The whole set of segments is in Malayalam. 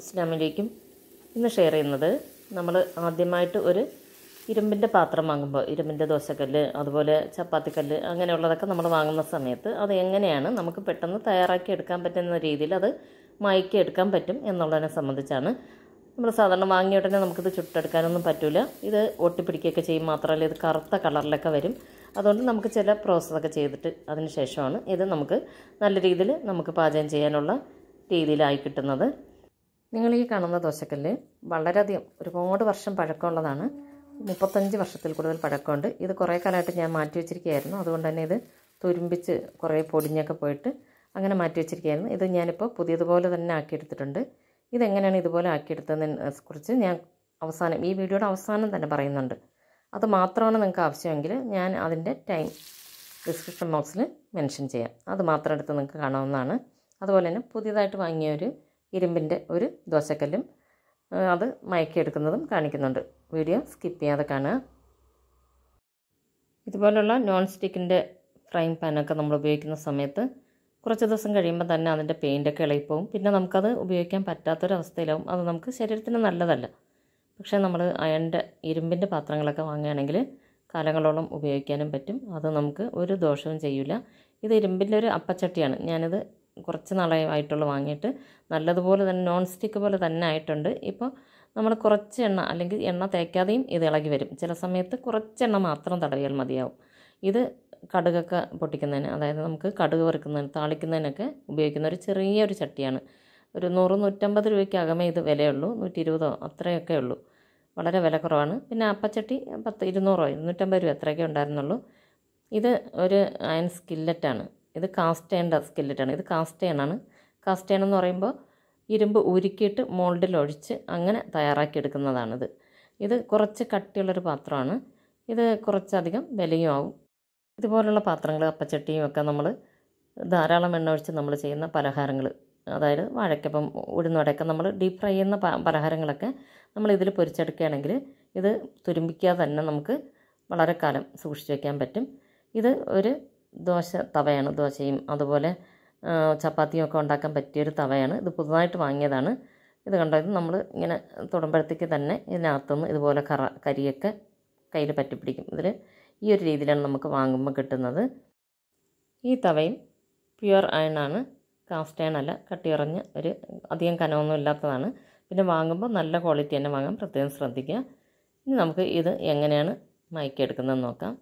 അസ്ലാമലേക്കും ഇന്ന് ഷെയർ ചെയ്യുന്നത് നമ്മൾ ആദ്യമായിട്ട് ഒരു ഇരുമ്പിൻ്റെ പാത്രം വാങ്ങുമ്പോൾ ഇരുമ്പിൻ്റെ ദോശക്കല്ല് അതുപോലെ ചപ്പാത്തിക്കല്ല് അങ്ങനെയുള്ളതൊക്കെ നമ്മൾ വാങ്ങുന്ന സമയത്ത് അത് എങ്ങനെയാണ് നമുക്ക് പെട്ടെന്ന് തയ്യാറാക്കി എടുക്കാൻ പറ്റുന്ന രീതിയിൽ അത് മയക്കി എടുക്കാൻ പറ്റും എന്നുള്ളതിനെ സംബന്ധിച്ചാണ് നമ്മൾ സാധാരണ വാങ്ങിയ ഉടനെ നമുക്കിത് ചുട്ടെടുക്കാനൊന്നും പറ്റില്ല ഇത് ഒട്ടിപ്പിടിക്കുകയൊക്കെ ചെയ്യും മാത്രമല്ല ഇത് കറുത്ത കളറിലൊക്കെ വരും അതുകൊണ്ട് നമുക്ക് ചില പ്രോസസ്സൊക്കെ ചെയ്തിട്ട് അതിന് ശേഷമാണ് ഇത് നമുക്ക് നല്ല രീതിയിൽ നമുക്ക് പാചകം ചെയ്യാനുള്ള രീതിയിലായി കിട്ടുന്നത് നിങ്ങൾ ഈ കാണുന്ന ദോശക്കല്ല് വളരെയധികം ഒരുപാട് വർഷം പഴക്കമുള്ളതാണ് മുപ്പത്തഞ്ച് വർഷത്തിൽ കൂടുതൽ പഴക്കമുണ്ട് ഇത് കുറേ കാലമായിട്ട് ഞാൻ മാറ്റി വെച്ചിരിക്കുകയായിരുന്നു അതുകൊണ്ട് തന്നെ ഇത് തുരുമ്പിച്ച് കുറേ പൊടിഞ്ഞൊക്കെ പോയിട്ട് അങ്ങനെ മാറ്റി വെച്ചിരിക്കുകയായിരുന്നു ഇത് ഞാനിപ്പോൾ പുതിയതുപോലെ തന്നെ ആക്കിയെടുത്തിട്ടുണ്ട് ഇതെങ്ങനെയാണ് ഇതുപോലെ ആക്കിയെടുത്തതിനെ കുറിച്ച് ഞാൻ അവസാനം ഈ വീഡിയോയുടെ അവസാനം തന്നെ പറയുന്നുണ്ട് അത് മാത്രമാണ് നിങ്ങൾക്ക് ആവശ്യമെങ്കിൽ ഞാൻ അതിൻ്റെ ടൈം ഡിസ്ക്രിപ്ഷൻ ബോക്സിൽ മെൻഷൻ ചെയ്യാം അത് മാത്രം എടുത്ത് നിങ്ങൾക്ക് കാണാവുന്നതാണ് അതുപോലെ തന്നെ പുതിയതായിട്ട് വാങ്ങിയ ഒരു ഇരുമ്പിൻ്റെ ഒരു ദോശക്കല്ലും അത് മയക്കിയെടുക്കുന്നതും കാണിക്കുന്നുണ്ട് വീഡിയോ സ്കിപ്പ് ചെയ്യാതെ കാണുക ഇതുപോലുള്ള നോൺ സ്റ്റിക്കിൻ്റെ ഫ്രൈ പാനൊക്കെ നമ്മൾ ഉപയോഗിക്കുന്ന സമയത്ത് കുറച്ച് ദിവസം കഴിയുമ്പോൾ തന്നെ അതിൻ്റെ പെയിൻ്റൊക്കെ ഇളകിപ്പോവും പിന്നെ നമുക്കത് ഉപയോഗിക്കാൻ പറ്റാത്തൊരവസ്ഥയിലാവും അത് നമുക്ക് ശരീരത്തിന് നല്ലതല്ല പക്ഷേ നമ്മൾ അയണിൻ്റെ ഇരുമ്പിൻ്റെ പാത്രങ്ങളൊക്കെ വാങ്ങുകയാണെങ്കിൽ കാലങ്ങളോളം ഉപയോഗിക്കാനും പറ്റും അത് നമുക്ക് ഒരു ദോഷവും ചെയ്യില്ല ഇത് ഇരുമ്പിൻ്റെ ഒരു അപ്പച്ചട്ടിയാണ് ഞാനിത് കുറച്ച് നാളായിട്ടുള്ള വാങ്ങിയിട്ട് നല്ലതുപോലെ തന്നെ നോൺ സ്റ്റിക്ക് പോലെ തന്നെ ആയിട്ടുണ്ട് ഇപ്പോൾ നമ്മൾ കുറച്ച് എണ്ണ അല്ലെങ്കിൽ എണ്ണ തേക്കാതെയും ഇത് ഇളകി വരും ചില സമയത്ത് കുറച്ച് എണ്ണ മാത്രം തടവിയാൽ മതിയാവും ഇത് കടുകൊക്കെ പൊട്ടിക്കുന്നതിന് അതായത് നമുക്ക് കടുക് വറുക്കുന്നതിന് താളിക്കുന്നതിനൊക്കെ ഉപയോഗിക്കുന്ന ഒരു ചെറിയൊരു ചട്ടിയാണ് ഒരു നൂറ് നൂറ്റമ്പത് രൂപയ്ക്ക് അകമേ ഇത് വിലയുള്ളൂ നൂറ്റി ഇരുപതോ അത്രയൊക്കെ ഉള്ളൂ വളരെ വില കുറവാണ് പിന്നെ അപ്പച്ചട്ടി പത്ത് ഇരുന്നൂറോ ഇരുന്നൂറ്റമ്പത് രൂപ അത്രയൊക്കെ ഉണ്ടായിരുന്നുള്ളൂ ഇത് ഒരു അയൺ സ്കില്ലറ്റാണ് ഇത് കാസ്റ്റ് ഏണ്ട സ്കെല്ലറ്റാണ് ഇത് കാസ്റ്റ് ഏണാണ് കാസ്റ്റ് എന്ന് പറയുമ്പോൾ ഇരുമ്പ് ഉരുക്കിയിട്ട് മോൾഡിൽ ഒഴിച്ച് അങ്ങനെ തയ്യാറാക്കിയെടുക്കുന്നതാണിത് ഇത് കുറച്ച് കട്ടിയുള്ളൊരു പാത്രമാണ് ഇത് കുറച്ചധികം വിലയും ആവും ഇതുപോലുള്ള പാത്രങ്ങൾ അപ്പച്ചട്ടിയും ഒക്കെ നമ്മൾ ധാരാളം എണ്ണ ഒഴിച്ച് നമ്മൾ ചെയ്യുന്ന പലഹാരങ്ങൾ അതായത് വാഴക്കപ്പം ഉഴുന്നോടെയൊക്കെ നമ്മൾ ഡീപ്പ് ഫ്രൈ ചെയ്യുന്ന പലഹാരങ്ങളൊക്കെ നമ്മൾ ഇതിൽ പൊരിച്ചെടുക്കുകയാണെങ്കിൽ ഇത് തുരുമ്പിക്കാതെ തന്നെ നമുക്ക് വളരെ കാലം സൂക്ഷിച്ചു വയ്ക്കാൻ പറ്റും ഇത് ഒരു ദോശ തവയാണ് ദോശയും അതുപോലെ ചപ്പാത്തിയും ഒക്കെ ഉണ്ടാക്കാൻ പറ്റിയൊരു തവയാണ് ഇത് പുതുതായിട്ട് വാങ്ങിയതാണ് ഇത് കണ്ടോ ഇത് നമ്മൾ ഇങ്ങനെ തുടമ്പഴത്തേക്ക് തന്നെ ഇതിനകത്തുനിന്ന് ഇതുപോലെ കറ കരിയൊക്കെ കയ്യിൽ പറ്റിപ്പിടിക്കും ഇതിൽ ഈ ഒരു രീതിയിലാണ് നമുക്ക് വാങ്ങുമ്പോൾ കിട്ടുന്നത് ഈ തവയും പ്യുർ അയണാണ് കാസ്റ്റ് അയൺ അല്ല കട്ടിയുറഞ്ഞ ഒരു അധികം കനമൊന്നും ഇല്ലാത്തതാണ് പിന്നെ വാങ്ങുമ്പോൾ നല്ല ക്വാളിറ്റി തന്നെ വാങ്ങാൻ പ്രത്യേകം ശ്രദ്ധിക്കുക ഇനി നമുക്ക് ഇത് എങ്ങനെയാണ് മയക്കിയെടുക്കുന്നതെന്ന് നോക്കാം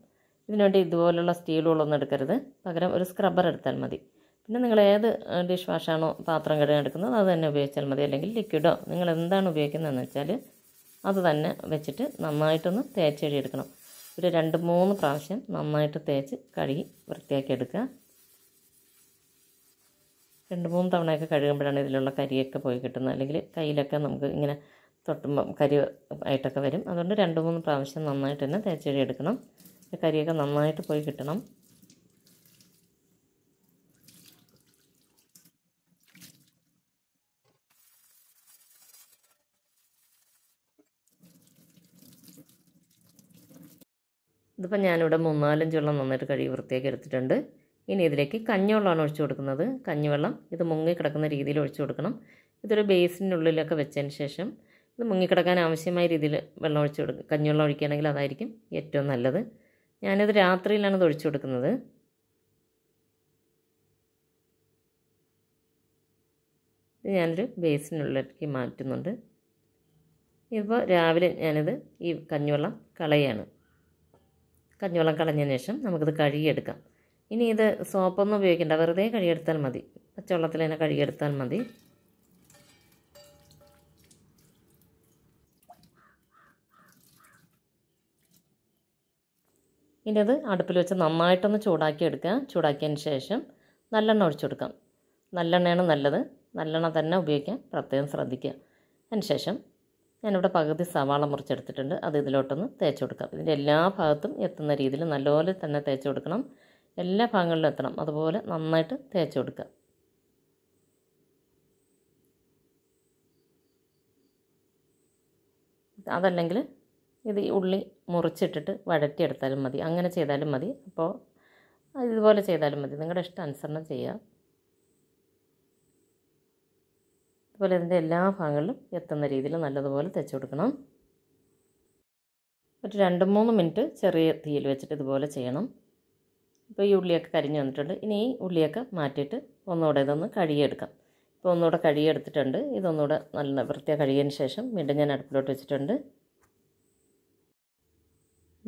ഇതിനുവേണ്ടി ഇതുപോലുള്ള സ്റ്റീലുകളൊന്നും എടുക്കരുത് പകരം ഒരു സ്ക്രബ്ബർ എടുത്താൽ മതി പിന്നെ നിങ്ങൾ ഏത് ഡിഷ് വാഷാണോ പാത്രം കഴുകാൻ എടുക്കുന്നത് അത് തന്നെ ഉപയോഗിച്ചാൽ മതി അല്ലെങ്കിൽ ലിക്വിഡോ നിങ്ങൾ എന്താണ് ഉപയോഗിക്കുന്നതെന്ന് വെച്ചാൽ അത് തന്നെ വെച്ചിട്ട് നന്നായിട്ടൊന്ന് തേച്ച് കഴുകിയെടുക്കണം ഒരു രണ്ട് മൂന്ന് പ്രാവശ്യം നന്നായിട്ട് തേച്ച് കഴുകി വൃത്തിയാക്കി എടുക്കുക രണ്ട് മൂന്ന് തവണയൊക്കെ കഴുകുമ്പോഴാണ് ഇതിലുള്ള കരിയൊക്കെ പോയി കിട്ടുന്നത് അല്ലെങ്കിൽ കയ്യിലൊക്കെ നമുക്ക് ഇങ്ങനെ തൊട്ടുമ്പം കരി ആയിട്ടൊക്കെ വരും അതുകൊണ്ട് രണ്ട് മൂന്ന് പ്രാവശ്യം നന്നായിട്ട് തന്നെ തേച്ച് കഴുകിയെടുക്കണം കരിയൊക്കെ നന്നായിട്ട് പോയി കിട്ടണം ഇതിപ്പോൾ ഞാനിവിടെ മൂന്നാലഞ്ച് വെള്ളം നന്നായിട്ട് കഴുകി വൃത്തിയാക്കി എടുത്തിട്ടുണ്ട് ഇനി ഇതിലേക്ക് കഞ്ഞിവെള്ളമാണ് ഒഴിച്ചു കൊടുക്കുന്നത് കഞ്ഞിവെള്ളം ഇത് മുങ്ങിക്കിടക്കുന്ന രീതിയിൽ ഒഴിച്ചു കൊടുക്കണം ഇതൊരു ബേസിനുള്ളിലൊക്കെ വെച്ചതിന് ശേഷം ഇത് മുങ്ങിക്കിടക്കാൻ ആവശ്യമായ രീതിയിൽ വെള്ളം ഒഴിച്ചു കൊടുക്കുക കഞ്ഞിവെള്ളം ഒഴിക്കുകയാണെങ്കിൽ അതായിരിക്കും ഏറ്റവും നല്ലത് ഞാനത് രാത്രിയിലാണ് തൊഴിച്ചു കൊടുക്കുന്നത് ഇത് ഞാനൊരു ബേസിനുള്ളിലേക്ക് മാറ്റുന്നുണ്ട് ഇപ്പോൾ രാവിലെ ഞാനിത് ഈ കഞ്ഞിവെള്ളം കളയാണ് കഞ്ഞിവെള്ളം കളഞ്ഞ ശേഷം നമുക്കിത് കഴുകിയെടുക്കാം ഇനി ഇത് സോപ്പൊന്നും ഉപയോഗിക്കേണ്ട വെറുതെ കഴുകിയെടുത്താൽ മതി പച്ചവെള്ളത്തിൽ തന്നെ കഴുകിയെടുത്താൽ മതി ഇനി അത് അടുപ്പിൽ വെച്ച് നന്നായിട്ടൊന്ന് ചൂടാക്കി എടുക്കുക ചൂടാക്കിയതിന് ശേഷം നല്ലെണ്ണ ഒഴിച്ചു കൊടുക്കാം നല്ലെണ്ണയാണ് നല്ലത് നല്ലെണ്ണ തന്നെ ഉപയോഗിക്കാൻ പ്രത്യേകം ശ്രദ്ധിക്കുക ശേഷം ഞാനിവിടെ പകുതി സവാള മുറിച്ചെടുത്തിട്ടുണ്ട് അത് ഇതിലോട്ടൊന്ന് തേച്ച് കൊടുക്കാം ഇതിൻ്റെ എല്ലാ ഭാഗത്തും എത്തുന്ന രീതിയിൽ നല്ലപോലെ തന്നെ തേച്ച് കൊടുക്കണം എല്ലാ ഭാഗങ്ങളിലും എത്തണം അതുപോലെ നന്നായിട്ട് തേച്ച് കൊടുക്കുക അതല്ലെങ്കിൽ ഇത് ഉള്ളി മുറിച്ചിട്ടിട്ട് വഴറ്റിയെടുത്താലും മതി അങ്ങനെ ചെയ്താലും മതി അപ്പോൾ ഇതുപോലെ ചെയ്താലും മതി നിങ്ങളുടെ അനുസരണം ചെയ്യുക അതുപോലെ ഇതിൻ്റെ എല്ലാ ഭാഗങ്ങളിലും എത്തുന്ന രീതിയിൽ നല്ലതുപോലെ തെച്ച് കൊടുക്കണം ഒരു രണ്ട് മൂന്ന് മിനിറ്റ് ചെറിയ തീയിൽ വെച്ചിട്ട് ഇതുപോലെ ചെയ്യണം ഇപ്പോൾ ഈ ഉള്ളിയൊക്കെ കരിഞ്ഞു വന്നിട്ടുണ്ട് ഇനി ഈ ഉള്ളിയൊക്കെ മാറ്റിയിട്ട് ഒന്നുകൂടെ ഇതൊന്ന് കഴുകിയെടുക്കാം ഇപ്പോൾ ഒന്നുകൂടെ കഴുകിയെടുത്തിട്ടുണ്ട് ഇതൊന്നുകൂടെ നല്ല വൃത്തിയാണ് കഴുകിയതിന് ശേഷം വീണ്ടും ഞാൻ അടുപ്പിലോട്ട് വെച്ചിട്ടുണ്ട്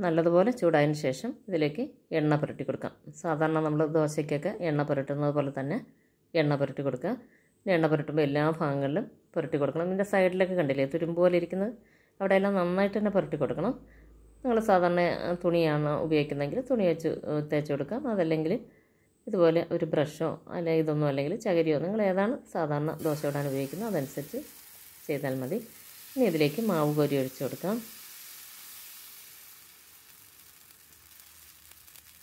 നല്ലതുപോലെ ചൂടായതിന് ശേഷം ഇതിലേക്ക് എണ്ണ പുരട്ടി കൊടുക്കാം സാധാരണ നമ്മൾ ദോശയ്ക്കൊക്കെ എണ്ണ പുരട്ടുന്നത് പോലെ തന്നെ എണ്ണ പുരട്ടി കൊടുക്കുക എണ്ണ പുരട്ടുമ്പോൾ എല്ലാ ഭാഗങ്ങളിലും പുരട്ടി കൊടുക്കണം ഇതിൻ്റെ സൈഡിലൊക്കെ കണ്ടില്ലേ തുരുമ്പ് പോലെ ഇരിക്കുന്നത് അവിടെയെല്ലാം നന്നായിട്ട് തന്നെ പുരട്ടി കൊടുക്കണം നിങ്ങൾ സാധാരണ തുണിയാണ് ഉപയോഗിക്കുന്നതെങ്കിൽ തുണി വെച്ച് തേച്ച് കൊടുക്കാം അതല്ലെങ്കിൽ ഇതുപോലെ ഒരു ബ്രഷോ അല്ലെങ്കിൽ ഇതൊന്നും അല്ലെങ്കിൽ ചകരിയോ നിങ്ങൾ ഏതാണ് സാധാരണ ദോശ ഇടാൻ ഉപയോഗിക്കുന്നത് അതനുസരിച്ച് ചെയ്താൽ മതി ഇനി ഇതിലേക്ക് മാവ് കോരി ഒഴിച്ചു കൊടുക്കാം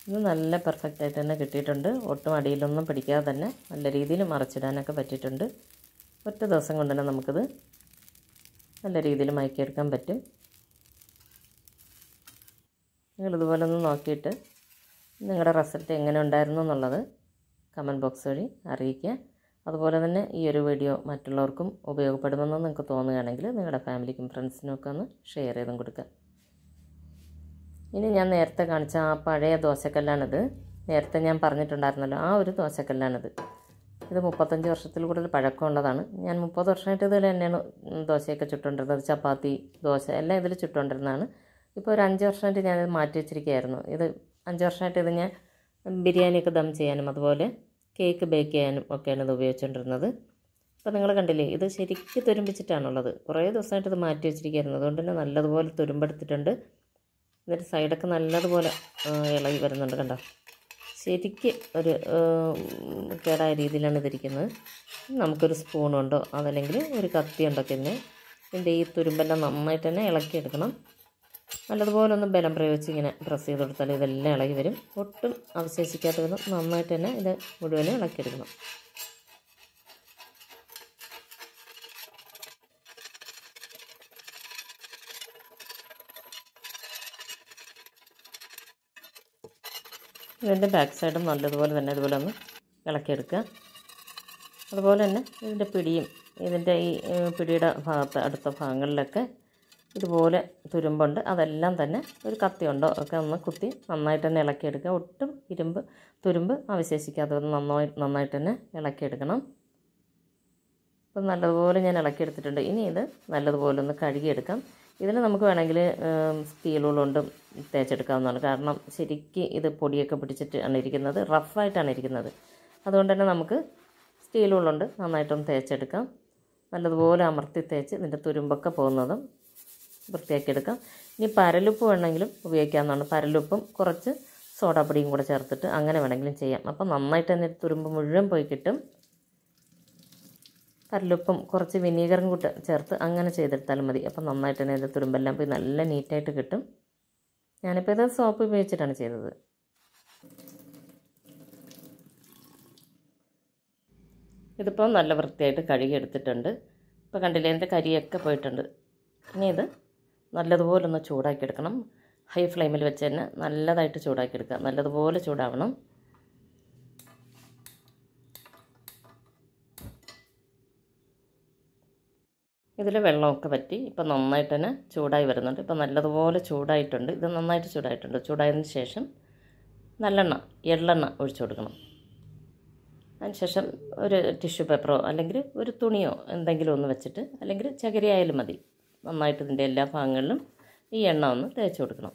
ഇത് നല്ല പെർഫെക്റ്റ് ആയിട്ട് തന്നെ കിട്ടിയിട്ടുണ്ട് ഒട്ടും അടിയിലൊന്നും പിടിക്കാതെ തന്നെ നല്ല രീതിയിൽ മറച്ചിടാനൊക്കെ പറ്റിയിട്ടുണ്ട് ഒറ്റ ദിവസം കൊണ്ട് തന്നെ നമുക്കിത് നല്ല രീതിയിൽ മയക്കിയെടുക്കാൻ പറ്റും നിങ്ങളിതുപോലെ ഒന്ന് നോക്കിയിട്ട് നിങ്ങളുടെ റിസൾട്ട് എങ്ങനെ ഉണ്ടായിരുന്നു എന്നുള്ളത് കമൻറ്റ് ബോക്സ് വഴി അറിയിക്കുക അതുപോലെ തന്നെ ഈ ഒരു വീഡിയോ മറ്റുള്ളവർക്കും ഉപയോഗപ്പെടുമെന്ന് നിങ്ങൾക്ക് തോന്നുകയാണെങ്കിൽ നിങ്ങളുടെ ഫാമിലിക്കും ഫ്രണ്ട്സിനും ഒക്കെ ഒന്ന് ഷെയർ ചെയ്തും കൊടുക്കുക ഇനി ഞാൻ നേരത്തെ കാണിച്ച ആ പഴയ ദോശക്കല്ലാണിത് നേരത്തെ ഞാൻ പറഞ്ഞിട്ടുണ്ടായിരുന്നല്ലോ ആ ഒരു ദോശക്കല്ലാണിത് ഇത് മുപ്പത്തഞ്ച് വർഷത്തിൽ കൂടുതൽ പഴക്കമുള്ളതാണ് ഞാൻ മുപ്പത് വർഷമായിട്ട് ഇതിൽ തന്നെയാണ് ദോശയൊക്കെ ചുട്ടുകൊണ്ടിരുന്നത് ചപ്പാത്തി ദോശ എല്ലാം ഇതിൽ ചുട്ടുകൊണ്ടിരുന്നതാണ് ഇപ്പോൾ ഒരു അഞ്ച് വർഷമായിട്ട് ഞാനിത് മാറ്റി വെച്ചിരിക്കുകയായിരുന്നു ഇത് അഞ്ച് വർഷമായിട്ട് ഇത് ഞാൻ ബിരിയാണിയൊക്കെ ദം ചെയ്യാനും അതുപോലെ കേക്ക് ബേക്ക് ചെയ്യാനും ഒക്കെയാണ് ഇത് ഉപയോഗിച്ചുകൊണ്ടിരുന്നത് അപ്പോൾ നിങ്ങൾ കണ്ടില്ലേ ഇത് ശരിക്കും തുരുമ്പിച്ചിട്ടാണുള്ളത് കുറേ ദിവസമായിട്ട് ഇത് മാറ്റി വെച്ചിരിക്കുകയായിരുന്നു അതുകൊണ്ട് തന്നെ നല്ലതുപോലെ തുരുമ്പെടുത്തിട്ടുണ്ട് ഇതിൻ്റെ സൈഡൊക്കെ നല്ലതുപോലെ ഇളകി വരുന്നുണ്ട് കണ്ടോ ശരിക്ക് ഒരു കേടായ രീതിയിലാണ് ഇതിരിക്കുന്നത് നമുക്കൊരു സ്പൂണുണ്ടോ അതല്ലെങ്കിൽ ഒരു കത്തി ഉണ്ടൊക്കെ ഇതിനെ ഇതിൻ്റെ ഈ തുരുമ്പെല്ലാം നന്നായിട്ട് തന്നെ ഇളക്കിയെടുക്കണം നല്ലതുപോലെ ഒന്ന് ബലം പ്രയോഗിച്ച് ഇങ്ങനെ പ്രസ് ചെയ്ത് കൊടുത്താൽ ഇതെല്ലാം ഇളകി വരും ഒട്ടും അവശേഷിക്കാത്ത വിധം നന്നായിട്ട് തന്നെ ഇത് മുഴുവനും ഇളക്കിയെടുക്കണം ഇതിൻ്റെ ബാക്ക് സൈഡും നല്ലതുപോലെ തന്നെ ഇതുപോലെ ഒന്ന് ഇളക്കിയെടുക്കുക അതുപോലെ തന്നെ ഇതിൻ്റെ പിടിയും ഇതിൻ്റെ ഈ പിടിയുടെ ഭാഗത്ത് അടുത്ത ഭാഗങ്ങളിലൊക്കെ ഇതുപോലെ തുരുമ്പുണ്ട് അതെല്ലാം തന്നെ ഒരു കത്തിയുണ്ടോ ഒക്കെ ഒന്ന് കുത്തി നന്നായിട്ട് തന്നെ ഇളക്കിയെടുക്കുക ഒട്ടും ഇരുമ്പ് തുരുമ്പ് അവശേഷിക്കാതെ നന്നായി നന്നായിട്ട് തന്നെ ഇളക്കിയെടുക്കണം അപ്പം നല്ലതുപോലെ ഞാൻ ഇളക്കിയെടുത്തിട്ടുണ്ട് ഇനി ഇത് നല്ലതുപോലെ ഒന്ന് കഴുകിയെടുക്കാം ഇതിന് നമുക്ക് വേണമെങ്കിൽ സ്റ്റീൽ കൊണ്ടും തേച്ചെടുക്കാവുന്നതാണ് കാരണം ശരിക്ക് ഇത് പൊടിയൊക്കെ പിടിച്ചിട്ടാണ് ഇരിക്കുന്നത് റഫായിട്ടാണ് ഇരിക്കുന്നത് അതുകൊണ്ട് തന്നെ നമുക്ക് സ്റ്റീൽ കൊണ്ട് നന്നായിട്ടൊന്ന് തേച്ചെടുക്കാം നല്ലതുപോലെ അമർത്തി തേച്ച് ഇതിൻ്റെ തുരുമ്പൊക്കെ പോകുന്നതും വൃത്തിയാക്കിയെടുക്കാം ഇനി പരലുപ്പ് വേണമെങ്കിലും ഉപയോഗിക്കാവുന്നതാണ് പരലുപ്പും കുറച്ച് സോഡാപ്പൊടിയും കൂടെ ചേർത്തിട്ട് അങ്ങനെ വേണമെങ്കിലും ചെയ്യാം അപ്പം നന്നായിട്ട് തന്നെ തുരുമ്പ് മുഴുവൻ പോയി കിട്ടും കല്ലുപ്പും കുറച്ച് വിനീഗറും കൂട്ട് ചേർത്ത് അങ്ങനെ ചെയ്തെടുത്താൽ മതി അപ്പം നന്നായിട്ട് തന്നെ അതിൻ്റെ തുരുമ്പെല്ലാം പോയി നല്ല നീറ്റായിട്ട് കിട്ടും ഞാനിപ്പോൾ ഇത് സോപ്പ് ഉപയോഗിച്ചിട്ടാണ് ചെയ്തത് ഇതിപ്പോൾ നല്ല വൃത്തിയായിട്ട് കഴുകിയെടുത്തിട്ടുണ്ട് ഇപ്പോൾ കണ്ടില്ലേ എൻ്റെ കരിയൊക്കെ പോയിട്ടുണ്ട് ഇനി ഇത് നല്ലതുപോലെ ഒന്ന് ചൂടാക്കിയെടുക്കണം ഹൈ ഫ്ലെയിമിൽ വെച്ച് തന്നെ നല്ലതായിട്ട് ചൂടാക്കിയെടുക്കുക നല്ലതുപോലെ ചൂടാവണം ഇതിൽ വെള്ളമൊക്കെ പറ്റി ഇപ്പം നന്നായിട്ട് തന്നെ ചൂടായി വരുന്നുണ്ട് ഇപ്പം നല്ലതുപോലെ ചൂടായിട്ടുണ്ട് ഇത് നന്നായിട്ട് ചൂടായിട്ടുണ്ട് ചൂടായതിന് ശേഷം നല്ലെണ്ണ എള്ളെണ്ണ ഒഴിച്ചു കൊടുക്കണം അതിനുശേഷം ഒരു ടിഷ്യൂ പേപ്പറോ അല്ലെങ്കിൽ ഒരു തുണിയോ എന്തെങ്കിലും ഒന്ന് വെച്ചിട്ട് അല്ലെങ്കിൽ ചകിരിയായാലും മതി നന്നായിട്ട് ഇതിൻ്റെ എല്ലാ ഭാഗങ്ങളിലും ഈ എണ്ണ ഒന്ന് തേച്ച് കൊടുക്കണം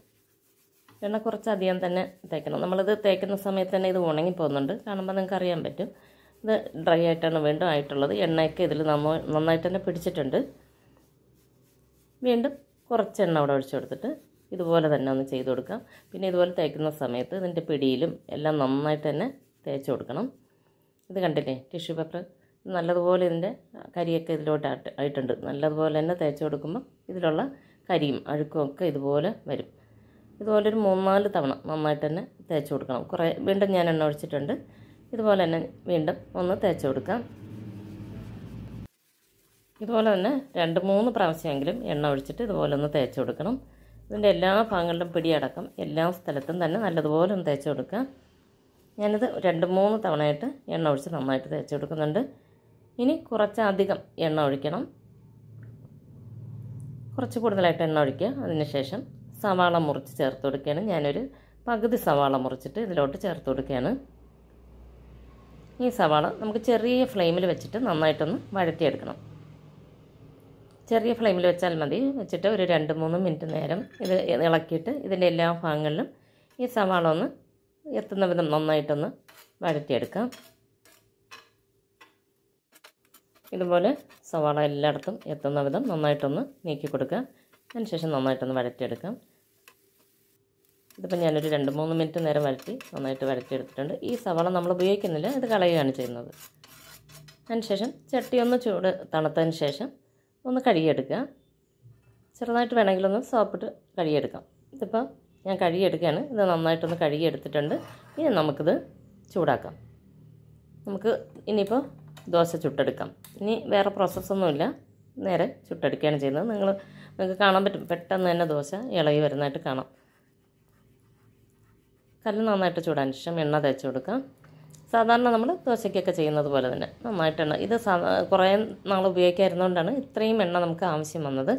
എണ്ണ കുറച്ചധികം തന്നെ തേക്കണം നമ്മളിത് തേക്കുന്ന സമയത്ത് തന്നെ ഇത് ഉണങ്ങി പോകുന്നുണ്ട് കാണുമ്പോൾ നിങ്ങൾക്ക് അറിയാൻ പറ്റും ഇത് ഡ്രൈ ആയിട്ടാണ് വീണ്ടും ആയിട്ടുള്ളത് എണ്ണയൊക്കെ ഇതിൽ നമ്മൾ നന്നായിട്ട് തന്നെ പിടിച്ചിട്ടുണ്ട് വീണ്ടും കുറച്ച് എണ്ണ അവിടെ ഒഴിച്ചു കൊടുത്തിട്ട് ഇതുപോലെ തന്നെ ഒന്ന് ചെയ്ത് കൊടുക്കാം പിന്നെ ഇതുപോലെ തേക്കുന്ന സമയത്ത് ഇതിൻ്റെ പിടിയിലും എല്ലാം നന്നായിട്ട് തന്നെ തേച്ച് കൊടുക്കണം ഇത് കണ്ടില്ലേ ടിഷ്യൂ പേപ്പർ നല്ലതുപോലെ ഇതിൻ്റെ കരിയൊക്കെ ഇതിലോട്ട് ആയിട്ടുണ്ട് നല്ലതുപോലെ തന്നെ തേച്ച് കൊടുക്കുമ്പോൾ ഇതിലുള്ള കരിയും അഴുക്കും ഒക്കെ ഇതുപോലെ വരും ഇതുപോലെ ഒരു മൂന്നാല് തവണ നന്നായിട്ട് തന്നെ തേച്ച് കൊടുക്കണം കുറേ വീണ്ടും ഞാൻ എണ്ണ ഒഴിച്ചിട്ടുണ്ട് ഇതുപോലെ തന്നെ വീണ്ടും ഒന്ന് തേച്ച് കൊടുക്കാം ഇതുപോലെ തന്നെ രണ്ട് മൂന്ന് പ്രാവശ്യമെങ്കിലും എണ്ണ ഒഴിച്ചിട്ട് ഇതുപോലെ ഒന്ന് തേച്ച് കൊടുക്കണം ഇതിൻ്റെ എല്ലാ ഭാഗങ്ങളിലും പിടിയടക്കം എല്ലാ സ്ഥലത്തും തന്നെ നല്ലതുപോലെ ഒന്ന് തേച്ച് കൊടുക്കുക ഞാനിത് രണ്ട് മൂന്ന് തവണയായിട്ട് എണ്ണ ഒഴിച്ച് നന്നായിട്ട് തേച്ച് കൊടുക്കുന്നുണ്ട് ഇനി കുറച്ചധികം എണ്ണ ഒഴിക്കണം കുറച്ച് കൂടുതലായിട്ട് എണ്ണ ഒഴിക്കുക അതിനുശേഷം സവാള മുറിച്ച് ചേർത്ത് കൊടുക്കുകയാണ് ഞാനൊരു പകുതി സവാള മുറിച്ചിട്ട് ഇതിലോട്ട് ചേർത്ത് കൊടുക്കുകയാണ് ഈ സവാള നമുക്ക് ചെറിയ ഫ്ലെയിമിൽ വെച്ചിട്ട് നന്നായിട്ടൊന്ന് വഴറ്റിയെടുക്കണം ചെറിയ ഫ്ലെയിമിൽ വെച്ചാൽ മതി വെച്ചിട്ട് ഒരു രണ്ട് മൂന്ന് മിനിറ്റ് നേരം ഇത് ഇളക്കിയിട്ട് ഇതിൻ്റെ എല്ലാ ഭാഗങ്ങളിലും ഈ സവാള ഒന്ന് എത്തുന്ന വിധം നന്നായിട്ടൊന്ന് വഴറ്റിയെടുക്കാം ഇതുപോലെ സവാള എല്ലായിടത്തും എത്തുന്ന വിധം നന്നായിട്ടൊന്ന് നീക്കി കൊടുക്കുക അതിനുശേഷം നന്നായിട്ടൊന്ന് വഴറ്റിയെടുക്കാം ഇതിപ്പോൾ ഞാനൊരു രണ്ട് മൂന്ന് മിനിറ്റ് നേരം വരട്ടി നന്നായിട്ട് വരട്ടിയെടുത്തിട്ടുണ്ട് ഈ സവാള നമ്മൾ ഉപയോഗിക്കുന്നില്ല ഇത് കളയുകയാണ് ചെയ്യുന്നത് അതിനുശേഷം ചട്ടി ഒന്ന് ചൂട് തണുത്തതിന് ശേഷം ഒന്ന് കഴുകിയെടുക്കുക ചെറുതായിട്ട് വേണമെങ്കിൽ ഒന്ന് സോപ്പിട്ട് കഴുകിയെടുക്കാം ഇതിപ്പോൾ ഞാൻ കഴുകിയെടുക്കുകയാണ് ഇത് നന്നായിട്ടൊന്ന് കഴുകിയെടുത്തിട്ടുണ്ട് ഇനി നമുക്കിത് ചൂടാക്കാം നമുക്ക് ഇനിയിപ്പോൾ ദോശ ചുട്ടെടുക്കാം ഇനി വേറെ പ്രോസസ്സൊന്നുമില്ല നേരെ ചുട്ടെടുക്കുകയാണ് ചെയ്യുന്നത് നിങ്ങൾ നിങ്ങൾക്ക് കാണാൻ പറ്റും പെട്ടെന്ന് തന്നെ ദോശ ഇളകി വരുന്നതായിട്ട് കാണാം കല്ല് നന്നായിട്ട് ചൂടാൻ ശേഷം എണ്ണ തേച്ച് കൊടുക്കാം സാധാരണ നമ്മൾ ദോശയ്ക്കൊക്കെ ചെയ്യുന്നത് പോലെ തന്നെ നന്നായിട്ട് എണ്ണ ഇത് കുറേ നാൾ ഉപയോഗിക്കാതിരുന്നതുകൊണ്ടാണ് ഇത്രയും എണ്ണ നമുക്ക് ആവശ്യം വന്നത്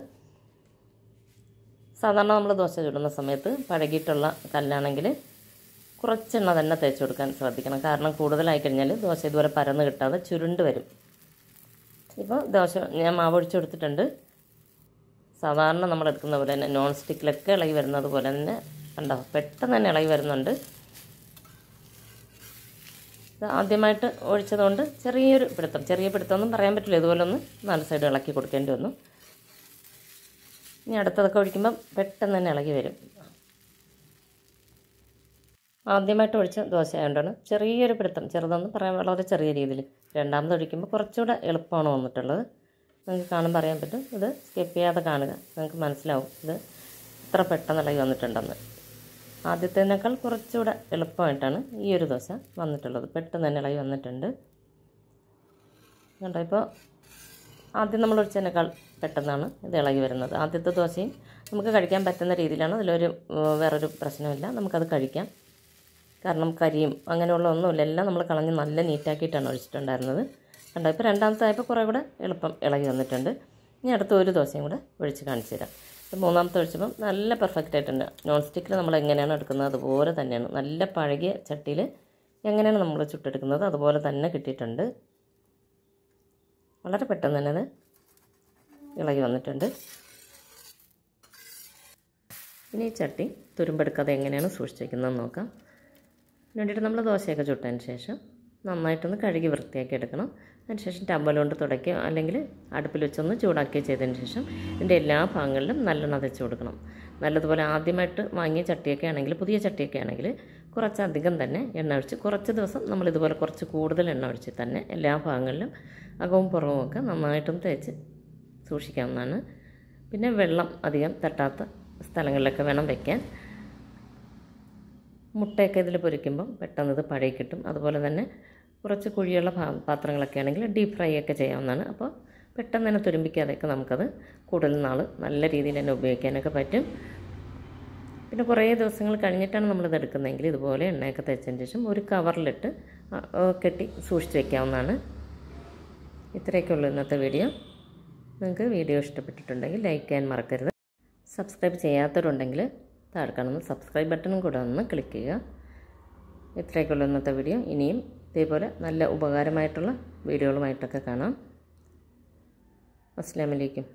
സാധാരണ നമ്മൾ ദോശ ചുടുന്ന സമയത്ത് പഴകിയിട്ടുള്ള കല്ലാണെങ്കിൽ കുറച്ചെണ്ണ തന്നെ തേച്ച് കൊടുക്കാൻ ശ്രദ്ധിക്കണം കാരണം കൂടുതലായി കഴിഞ്ഞാൽ ദോശ ഇതുപോലെ പരന്ന് കിട്ടാതെ ചുരുണ്ട് വരും ഇപ്പോൾ ദോശ ഞാൻ മാവ് കൊടുത്തിട്ടുണ്ട് സാധാരണ നമ്മൾ എടുക്കുന്ന പോലെ തന്നെ നോൺ സ്റ്റിക്കിലൊക്കെ ഇളകി വരുന്നത് പോലെ തന്നെ കണ്ടോ പെട്ടെന്ന് തന്നെ ഇളകി വരുന്നുണ്ട് ഇത് ആദ്യമായിട്ട് ഒഴിച്ചതുകൊണ്ട് ചെറിയൊരു പിടുത്തം ചെറിയ പിടുത്തമൊന്നും പറയാൻ പറ്റില്ല ഇതുപോലെ ഒന്ന് നാല് സൈഡ് ഇളക്കി കൊടുക്കേണ്ടി വന്നു ഇനി അടുത്തതൊക്കെ ഒഴിക്കുമ്പം പെട്ടെന്ന് തന്നെ ഇളകി വരും ആദ്യമായിട്ട് ഒഴിച്ച ദോശ ആയതുകൊണ്ടാണ് ചെറിയൊരു പിടുത്തം ചെറുതെന്ന് പറയാൻ വളരെ ചെറിയ രീതിയിൽ രണ്ടാമത് ഒഴിക്കുമ്പോൾ കുറച്ചുകൂടെ എളുപ്പമാണ് വന്നിട്ടുള്ളത് നിങ്ങൾക്ക് കാണാൻ പറയാൻ പറ്റും ഇത് സ്കിപ്പ് ചെയ്യാതെ കാണുക നിങ്ങൾക്ക് മനസ്സിലാവും ഇത് ഇത്ര പെട്ടെന്ന് ഇളകി വന്നിട്ടുണ്ടെന്ന് ആദ്യത്തേനേക്കാൾ കുറച്ചുകൂടെ എളുപ്പമായിട്ടാണ് ഈ ഒരു ദോശ വന്നിട്ടുള്ളത് പെട്ടെന്ന് തന്നെ ഇളകി വന്നിട്ടുണ്ട് കണ്ടോ ഇപ്പോൾ ആദ്യം നമ്മൾ ഒഴിച്ചതിനേക്കാൾ പെട്ടെന്നാണ് ഇത് ഇളകി വരുന്നത് ആദ്യത്തെ ദോശയും നമുക്ക് കഴിക്കാൻ പറ്റുന്ന രീതിയിലാണ് അതിലൊരു വേറൊരു പ്രശ്നമില്ല നമുക്കത് കഴിക്കാം കാരണം കരിയും അങ്ങനെയുള്ള ഒന്നുമില്ല എല്ലാം നമ്മൾ കളഞ്ഞ് നല്ല നീറ്റാക്കിയിട്ടാണ് ഒഴിച്ചിട്ടുണ്ടായിരുന്നത് കണ്ടോ ഇപ്പോൾ രണ്ടാമത്തെ ആയപ്പോൾ കുറേ കൂടെ എളുപ്പം ഇളകി വന്നിട്ടുണ്ട് ഇനി അടുത്ത ഒരു ദോശയും കൂടെ ഒഴിച്ച് കാണിച്ചു തരാം മൂന്നാമത്തെ ഒഴിച്ചപ്പം നല്ല പെർഫെക്റ്റ് ആയിട്ടുണ്ട് നോൺ സ്റ്റിക്കിൽ നമ്മൾ എങ്ങനെയാണ് എടുക്കുന്നത് അതുപോലെ തന്നെയാണ് നല്ല പഴകിയ ചട്ടിയിൽ എങ്ങനെയാണ് നമ്മൾ ചുട്ടെടുക്കുന്നത് അതുപോലെ തന്നെ കിട്ടിയിട്ടുണ്ട് വളരെ പെട്ടെന്ന് തന്നെ അത് ഇളകി വന്നിട്ടുണ്ട് ഇനി ഈ ചട്ടി തുരുമ്പെടുക്കാതെ എങ്ങനെയാണ് സൂക്ഷിച്ചിരിക്കുന്നതെന്ന് നോക്കാം വേണ്ടിയിട്ട് നമ്മൾ ദോശയൊക്കെ ചുട്ടതിന് ശേഷം നന്നായിട്ടൊന്ന് കഴുകി വൃത്തിയാക്കി എടുക്കണം അതിനുശേഷം ടവൽ കൊണ്ട് തുടയ്ക്കുക അല്ലെങ്കിൽ അടുപ്പിൽ വെച്ചൊന്ന് ചൂടാക്കുകയോ ചെയ്തതിന് ശേഷം ഇതിൻ്റെ എല്ലാ ഭാഗങ്ങളിലും നല്ലെണ്ണ തെച്ച് കൊടുക്കണം നല്ലതുപോലെ ആദ്യമായിട്ട് വാങ്ങിയ ചട്ടിയൊക്കെ ആണെങ്കിൽ പുതിയ ചട്ടിയൊക്കെ ആണെങ്കിൽ കുറച്ചധികം തന്നെ എണ്ണ ഒഴിച്ച് കുറച്ച് ദിവസം നമ്മൾ ഇതുപോലെ കുറച്ച് കൂടുതൽ എണ്ണ ഒഴിച്ച് തന്നെ എല്ലാ ഭാഗങ്ങളിലും അകവും പുറവും ഒക്കെ നന്നായിട്ടും തേച്ച് സൂക്ഷിക്കാവുന്നതാണ് പിന്നെ വെള്ളം അധികം തട്ടാത്ത സ്ഥലങ്ങളിലൊക്കെ വേണം വയ്ക്കാൻ മുട്ടയൊക്കെ ഇതിൽ പൊരിക്കുമ്പം പെട്ടെന്ന് ഇത് പഴയ കിട്ടും അതുപോലെ തന്നെ കുറച്ച് കുഴിയുള്ള പാത്രങ്ങളൊക്കെ ആണെങ്കിൽ ഡീപ്പ് ഫ്രൈ ഒക്കെ ചെയ്യാവുന്നതാണ് അപ്പോൾ പെട്ടെന്ന് തന്നെ തുരുമ്പിക്കാതെയൊക്കെ നമുക്കത് കൂടുതൽ നാൾ നല്ല രീതിയിൽ തന്നെ ഉപയോഗിക്കാനൊക്കെ പറ്റും പിന്നെ കുറേ ദിവസങ്ങൾ കഴിഞ്ഞിട്ടാണ് നമ്മളിത് എടുക്കുന്നതെങ്കിൽ ഇതുപോലെ എണ്ണയൊക്കെ തേച്ചതിന് ശേഷം ഒരു കവറിലിട്ട് കെട്ടി സൂക്ഷിച്ച് വയ്ക്കാവുന്നതാണ് ഉള്ളൂ ഇന്നത്തെ വീഡിയോ നിങ്ങൾക്ക് വീഡിയോ ഇഷ്ടപ്പെട്ടിട്ടുണ്ടെങ്കിൽ ലൈക്ക് ചെയ്യാൻ മറക്കരുത് സബ്സ്ക്രൈബ് ചെയ്യാത്തവരുണ്ടെങ്കിൽ താഴെ കാണുന്ന സബ്സ്ക്രൈബ് ബട്ടണും കൂടെ ഒന്ന് ക്ലിക്ക് ചെയ്യുക ഉള്ളൂ ഇന്നത്തെ വീഡിയോ ഇനിയും ഇതേപോലെ നല്ല ഉപകാരമായിട്ടുള്ള വീഡിയോകളുമായിട്ടൊക്കെ കാണാം അസ്സാം വലൈക്കും